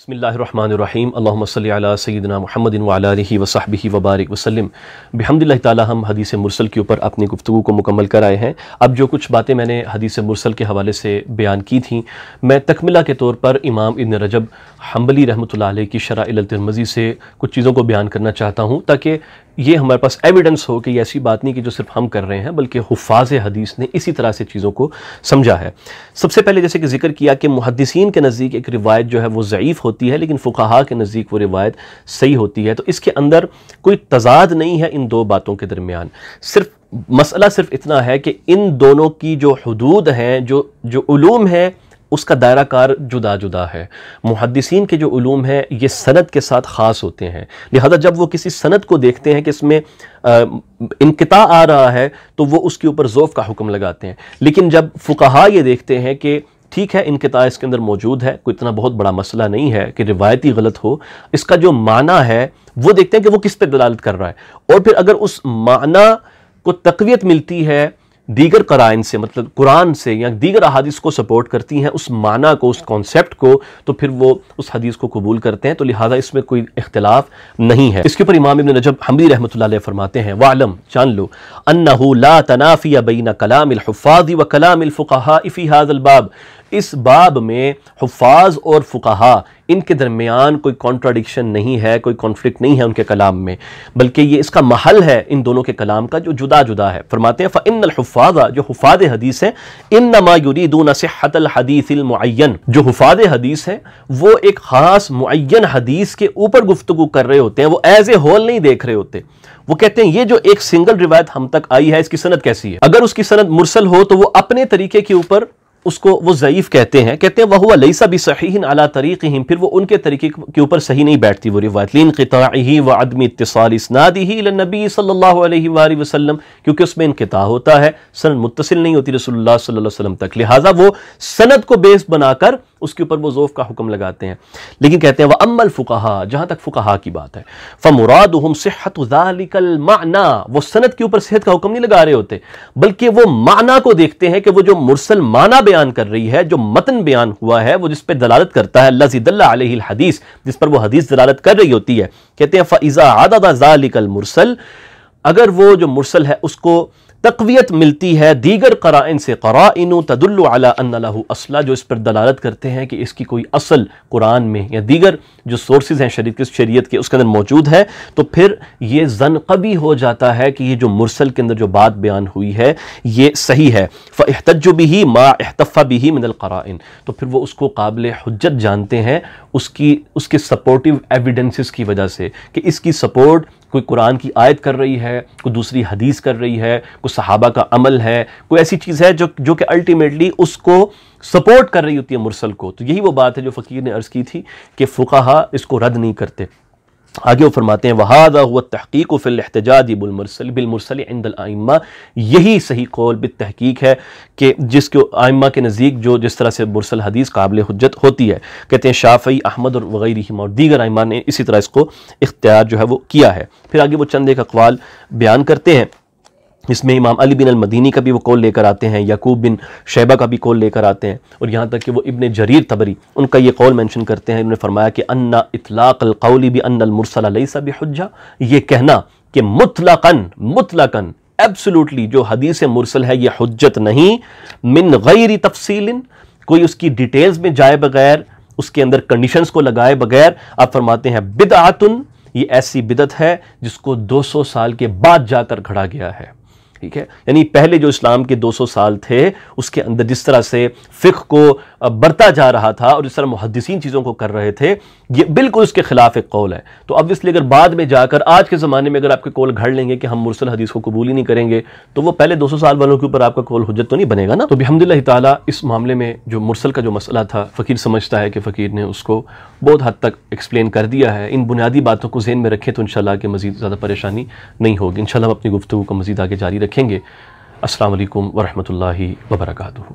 बसमीम अल्लाम महमदिन वाली वसाहबी वबारक वसलम बहमदिल्ला ताली हम हदीस मुरसल के ऊपर अपनी गुफ्तु को मुकम्मल कर आए हैं अब जो कुछ बातें मैंने हदीस मुरसल के हवाले से बयान की थी मैं तकमिला के तौर पर इमाम इन रजब हम्बली रहमत की शरा तिरमज़ी से कुछ चीज़ों को बयान करना चाहता हूँ ताकि ये हमारे पास एविडेंस हो कि ऐसी बात नहीं कि जो सिर्फ हम कर रहे हैं बल्कि हफाज हदीस ने इसी तरह से चीज़ों को समझा है सबसे पहले जैसे कि जिक्र किया कि मुहदसिन के नज़दीक एक रिवायत जो है वो ज़यीफ़ होती है लेकिन फ़ुकाहा के नज़दीक वो रिवायत सही होती है तो इसके अंदर कोई तजाद नहीं है इन दो बातों के दरमियान सिर्फ मसला सिर्फ इतना है कि इन दोनों की जो हदूद हैं जो जो ूम है उसका दायरा कार जुदा जुदा है मुहदसिन के जो ूम हैं ये सनत के साथ ख़ास होते हैं लिहाजा जब वो किसी सनत को देखते हैं कि इसमें इनकता आ रहा है तो वो उसके ऊपर ज़ोफ़ का हुक्म लगाते हैं लेकिन जब फ़ुकाहा ये देखते हैं कि ठीक है इनकता इसके अंदर मौजूद है कोई इतना बहुत बड़ा मसला नहीं है कि रिवायती गलत हो इसका जो माना है वो देखते हैं कि वो किस पर दलालत कर रहा है और फिर अगर उस माना को तकवीत मिलती है दीगर कराइन से मतलब कुरान से या दीगर अहादीस को सपोर्ट करती हैं उस माना को उस कॉन्सेप्ट को तो फिर वो उस हदीस को कबूल करते हैं तो लिहाजा इसमें कोई इख्तलाफ नहीं है इसके ऊपर इमाम इबन नजब हमदी रहमत फरमाते हैं वालम जान लो अन्ना तनाफ़िया बीना कलाम व कलाम फ़ुकाफ़ी हाजलबाब इस बाब में हफाज और फ़ुकाहा इनके दरमियान कोई कॉन्ट्राडिक्शन नहीं है कोई कॉन्फ्लिक्ट नहीं है उनके कलाम में बल्कि ये इसका महल है इन दोनों के कलाम का जो जुदा जुदा है फरमाते हैं फ़ा इनफाजा जो हफाद हदीस है इन नमायुरीदून सेहतल हदीसमुन जो हफाद हदीस है वो एक ख़ास मुन हदीस के ऊपर गुफ्तु कर रहे होते हैं वो एज ए होल नहीं देख रहे होते वो कहते हैं ये जो एक सिंगल रिवायत हम तक आई है इसकी सनत कैसी है अगर उसकी सनत मुरसल हो तो वो अपने तरीके के ऊपर उसको वो ज़यीफ़ कहते हैं कहते हैं वह हुआ लईसा भी सही अला तरीक़ ही फिर वो उनके तरीके के ऊपर सही नहीं बैठती वो रिवायत लिन ही व आदमी इतसाल इसनादी ही नबी सल्ला वसलम क्योंकि उसमें इनकता होता है सनद मुतसिल नहीं होती रसोल्ला वसलम तक लिहाजा वो सनद को बेस बनाकर उसके ऊपर वो जोफ़ का हुक्म लगाते हैं लेकिन कहते हैं वह अमल फ़ुकाहा जहाँ तक फ़ुकाहा की बात है फ़मुराद हम सेहतल माना वो सनत के ऊपर सेहत का हुक्म नहीं लगा रहे होते बल्कि वो माना को देखते हैं कि वो जो मुरसल माना बयान कर रही है जो मतन बयान हुआ है वो जिस पर दलालत करता है अल्लाह हदीस जिस पर वो हदीस दलालत कर रही होती है कहते हैं आदादा जालिकल मुरसल अगर वो जो मुरसल है उसको तकवीत मिलती है दीगर कराइन से कराइन तदल्लाहू असला जो इस पर दलालत करते हैं कि इसकी कोई असल कुरान में या दीगर जो सोर्सेज हैं शरीत शरीत के उसके अंदर मौजूद है तो फिर ये जन कभी हो जाता है कि ये जो मुरसल के अंदर जो बात बयान हुई है ये सही है फ़हतज भी ही माँ एहतफ़ा भी ही मिनल कराइन तो फिर वो उसको काबिल हजत जानते हैं उसकी उसके सपोर्टिव एविडेंसिस की वजह से कि इसकी सपोर्ट कोई कुरान की आयत कर रही है कोई दूसरी हदीस कर रही है कोई सहाबा का अमल है कोई ऐसी चीज़ है जो जो कि अल्टीमेटली उसको सपोर्ट कर रही होती है मुरसल को तो यही वो बात है जो फ़कीर ने अर्ज़ की थी कि फ़ुकाहा इसको रद्द नहीं करते आगे वो फरमाते हैं वहादा हुआ तहकीक फ़िलहतजादी बिलमरसल बिलमरसल इंदमा यही सही कौल बिल तहकीक है कि जिसको आइमा के नज़दीक जो जिस तरह से मुरसल हदीस काबिल हजत होती है कहते हैं शाफई अहमद और वगैरह और दीगर आइमा ने इसी तरह इसको इख्तियार जो है वो किया है फिर आगे वो चंद एक अकवाल बयान करते हैं इसमें इमाम अली बिन अलमदीनी का भी वो कॉल लेकर आते हैं याकूब बिन शैबा का भी कॉल लेकर आते हैं और यहाँ तक कि वो इब्ने जरीर तबरी उनका ये कॉल मेंशन करते हैं उन्होंने फरमाया कि अन्ना कौली भी अनमरसला भी हज्जा ये कहना कि मुतलाकन मुतलाकन एब्सोल्युटली जो हदीस मुरसल है ये हजत नहीं मिन गैर तफसील कोई उसकी डिटेल्स में जाए बगैर उसके अंदर कंडीशंस को लगाए बगैर आप फरमाते हैं बिदआतुन ये ऐसी बिदत है जिसको 200 साल के बाद जाकर खड़ा गया है ठीक है यानी पहले जो इस्लाम के 200 साल थे उसके अंदर जिस तरह से फ़िक को बरता जा रहा था और जिस तरह मुहदसिन चीज़ों को कर रहे थे ये बिल्कुल उसके खिलाफ एक कौल है तो ऑब्वियसली अगर बाद में जाकर आज के ज़माने में अगर आपके कौल घड़ लेंगे कि हम मुरसल हदीस को कबूल ही नहीं करेंगे तो वो पहले 200 साल वालों के ऊपर आपका कौल हजत तो नहीं बनेगा ना तो हमदिल्ला तला इस मामले में जो मुरसल का जो मसला था फ़कीर समझता है कि फ़कीर ने उसको बहुत हद तक एक्सप्लेन कर दिया है इन बुनियादी बातों को जहन में रखें तो इन शाला के मज़ीद ज़्यादा परेशानी नहीं होगी इन हम अपनी गुफ्तु को मज़ीद आगे जारी रखें देखेंगे असलकम वरहमल वरहमतुल्लाहि